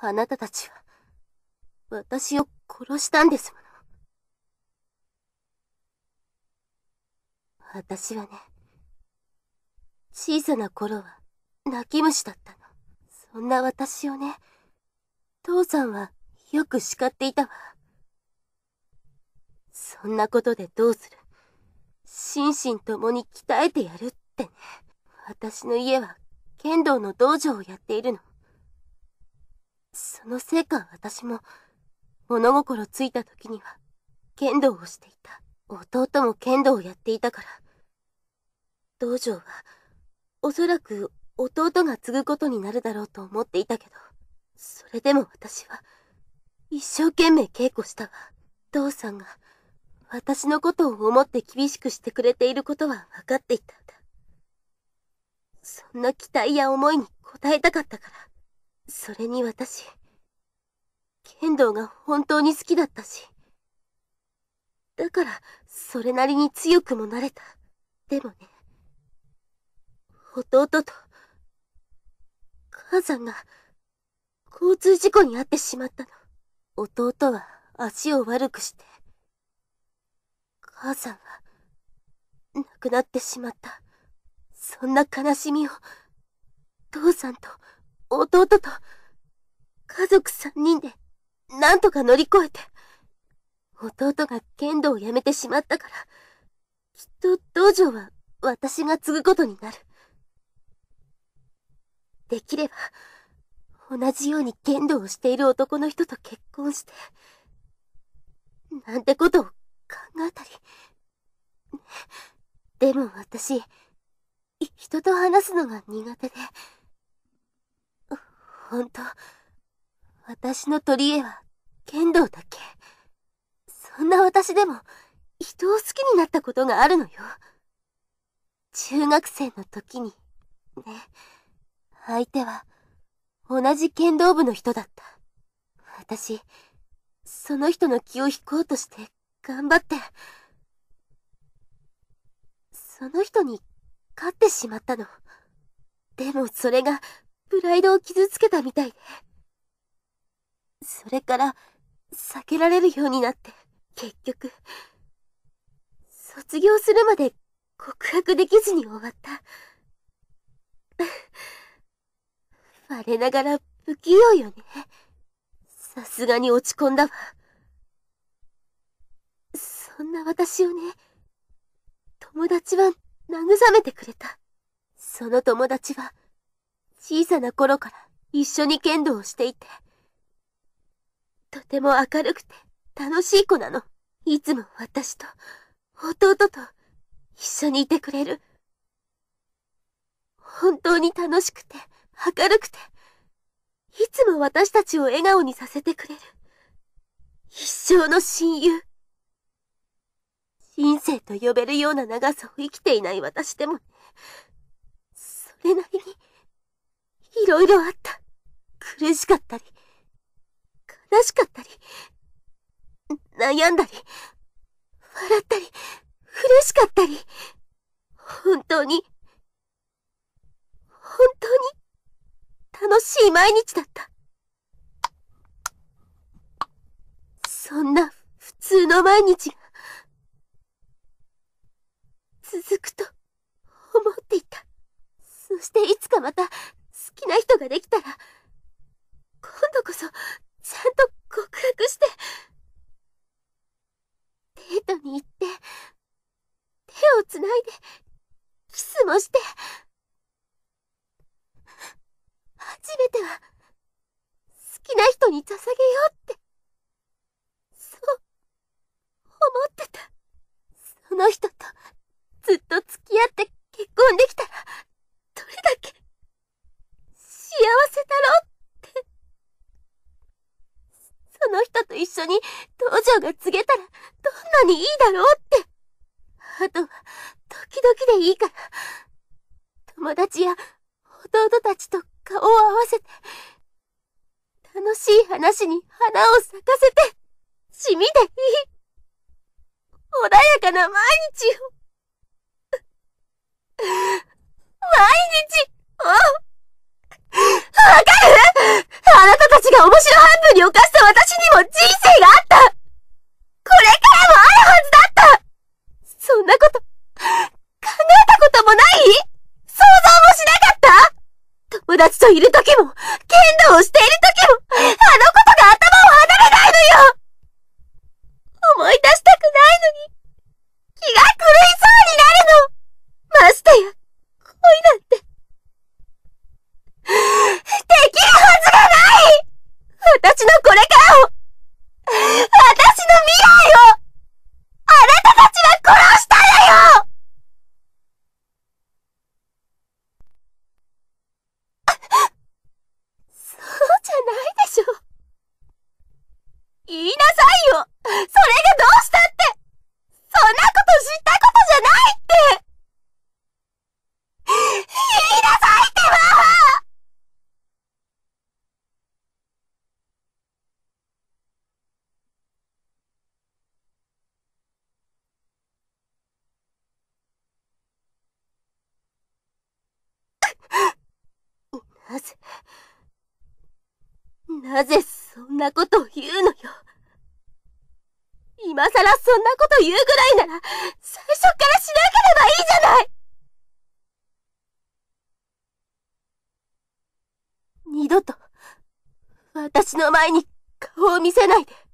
あなたたちは、私を殺したんですもの。私はね、小さな頃は泣き虫だったの。そんな私をね、父さんはよく叱っていたわ。そんなことでどうする心身ともに鍛えてやるってね。私の家は剣道の道場をやっているの。そのせいか私も、物心ついた時には、剣道をしていた。弟も剣道をやっていたから。道場は、おそらく弟が継ぐことになるだろうと思っていたけど、それでも私は、一生懸命稽古したわ。父さんが、私のことを思って厳しくしてくれていることは分かっていたんだ。そんな期待や思いに応えたかったから。それに私、剣道が本当に好きだったし。だから、それなりに強くもなれた。でもね、弟と、母さんが、交通事故に遭ってしまったの。弟は足を悪くして、母さんは、亡くなってしまった。そんな悲しみを、父さんと、弟と、家族三人で、なんとか乗り越えて、弟が剣道をやめてしまったから、きっと道場は私が継ぐことになる。できれば、同じように剣道をしている男の人と結婚して、なんてことを考えたり。でも私、人と話すのが苦手で、本当私の取り柄は剣道だけ。そんな私でも人を好きになったことがあるのよ。中学生の時に、ね、相手は同じ剣道部の人だった。私、その人の気を引こうとして頑張って、その人に勝ってしまったの。でもそれがプライドを傷つけたみたいで。それから、避けられるようになって、結局、卒業するまで告白できずに終わった。我ながら不器用よね。さすがに落ち込んだわ。そんな私をね、友達は慰めてくれた。その友達は、小さな頃から一緒に剣道をしていて、とても明るくて楽しい子なの。いつも私と弟と一緒にいてくれる。本当に楽しくて明るくて、いつも私たちを笑顔にさせてくれる。一生の親友。人生と呼べるような長さを生きていない私でも、それなりに、いろいろあった。苦しかったり、悲しかったり、悩んだり、笑ったり、嬉しかったり、本当に、本当に、楽しい毎日だった。そんな普通の毎日が、続くと思っていた。そしていつかまたきな人ができたら、今度こそ、ちゃんと告白して、デートに行ったと一緒に道場が告げたらどんなにいいだろうって。あとは、時々でいいから、友達や弟たちと顔を合わせて、楽しい話に花を咲かせて、地味でいい。穏やかな毎日を。毎日をわかるあなたたちが面白半分に犯したも人生があったこれからもあるはずだったそんなこと、考えたこともない想像もしなかった友達といる時も、なぜそんなことを言うのよ。今更そんなこと言うぐらいなら、最初からしなければいいじゃない二度と、私の前に顔を見せないで。